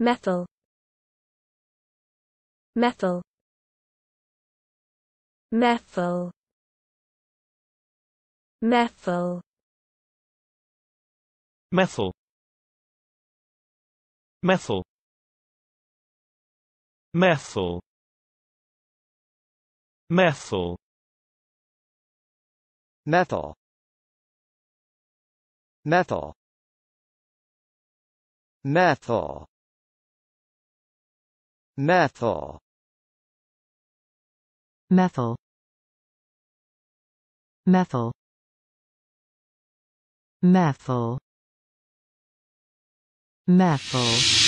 methyl methyl methyl methyl methyl methyl methyl methyl Methyl. metal metal Methyl Methyl Methyl Methyl Methyl